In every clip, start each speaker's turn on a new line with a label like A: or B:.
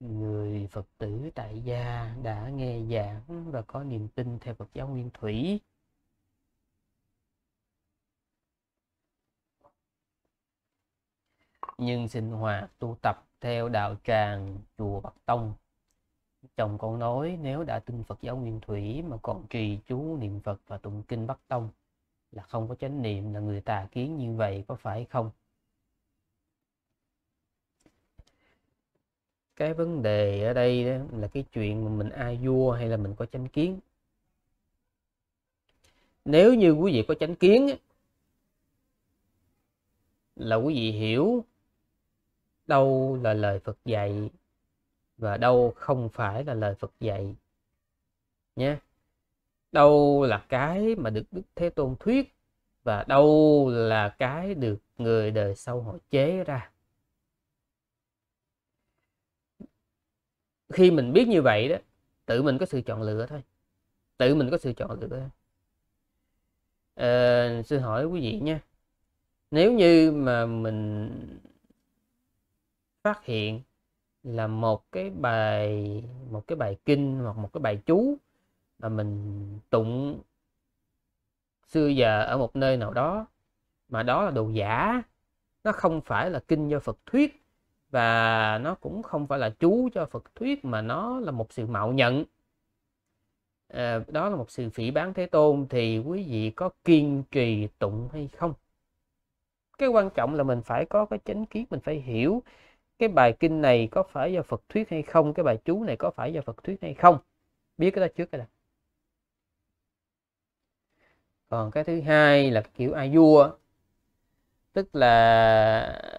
A: người phật tử tại gia đã nghe giảng và có niềm tin theo phật giáo nguyên thủy nhưng sinh hoạt tu tập theo đạo tràng chùa Bạc Tông. Chồng con nói nếu đã tin Phật giáo Nguyên Thủy mà còn trì chú niệm Phật và tụng kinh Bắc Tông là không có chánh niệm là người tà kiến như vậy có phải không? cái vấn đề ở đây đó là cái chuyện mà mình ai vua hay là mình có chánh kiến nếu như quý vị có chánh kiến là quý vị hiểu đâu là lời Phật dạy và đâu không phải là lời Phật dạy nhé đâu là cái mà được Đức Thế Tôn thuyết và đâu là cái được người đời sau họ chế ra khi mình biết như vậy đó tự mình có sự chọn lựa thôi tự mình có sự chọn lựa à, xin hỏi quý vị nha nếu như mà mình phát hiện là một cái bài một cái bài kinh hoặc một cái bài chú mà mình tụng xưa giờ ở một nơi nào đó mà đó là đồ giả nó không phải là kinh do Phật thuyết và nó cũng không phải là chú cho Phật thuyết mà nó là một sự mạo nhận à, đó là một sự phỉ bán Thế Tôn thì quý vị có kiên trì tụng hay không cái quan trọng là mình phải có cái chánh kiến mình phải hiểu cái bài kinh này có phải do Phật thuyết hay không cái bài chú này có phải do Phật thuyết hay không biết cái đó trước cái này còn cái thứ hai là kiểu ai vua tức là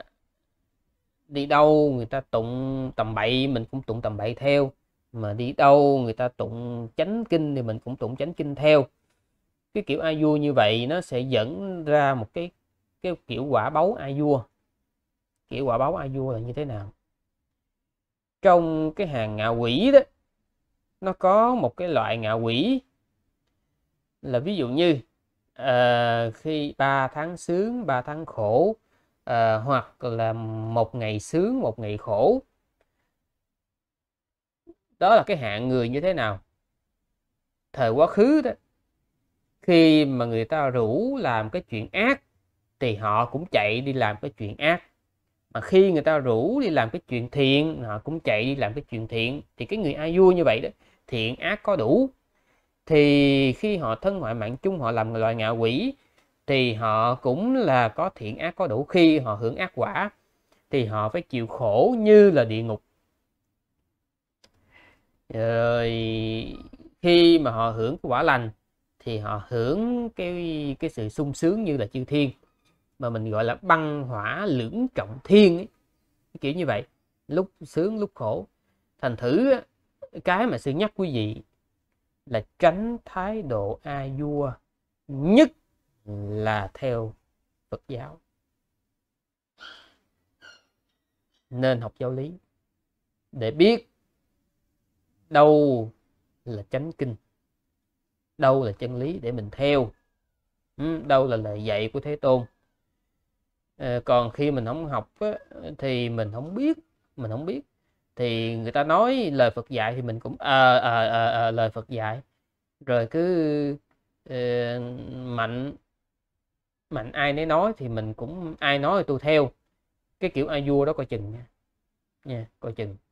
A: đi đâu người ta tụng tầm bậy mình cũng tụng tầm bậy theo mà đi đâu người ta tụng chánh kinh thì mình cũng tụng chánh kinh theo cái kiểu ai vua như vậy nó sẽ dẫn ra một cái cái kiểu quả báu ai vua kiểu quả báu ai vua là như thế nào trong cái hàng ngạ quỷ đó nó có một cái loại ngạ quỷ là ví dụ như uh, khi ba tháng sướng ba tháng khổ à, hoặc là một ngày sướng một ngày khổ đó là cái hạng người như thế nào thời quá khứ đó khi mà người ta rủ làm cái chuyện ác thì họ cũng chạy đi làm cái chuyện ác mà khi người ta rủ đi làm cái chuyện thiện họ cũng chạy đi làm cái chuyện thiện thì cái người ai vui như vậy đó thiện ác có đủ thì khi họ thân ngoại mạng chung họ làm loài ngạ quỷ thì họ cũng là có thiện ác có đủ khi họ hưởng ác quả thì họ phải chịu khổ như là địa ngục rồi khi mà họ hưởng quả lành thì họ hưởng cái cái sự sung sướng như là chư thiên mà mình gọi là băng hỏa lưỡng trọng thiên ấy. kiểu như vậy lúc sướng lúc khổ thành thử cái mà sư nhắc quý vị là tránh thái độ a vua nhất là theo Phật giáo nên học giáo lý để biết đâu là chánh kinh đâu là chân lý để mình theo ừ, đâu là lời dạy của thế tôn ờ, còn khi mình không học thì mình không biết mình không biết thì người ta nói lời Phật dạy thì mình cũng à, à, à, à, lời Phật dạy rồi cứ uh, mạnh mạnh ai nấy nói thì mình cũng ai nói thì tôi theo cái kiểu ai vua đó coi chừng nha nha coi chừng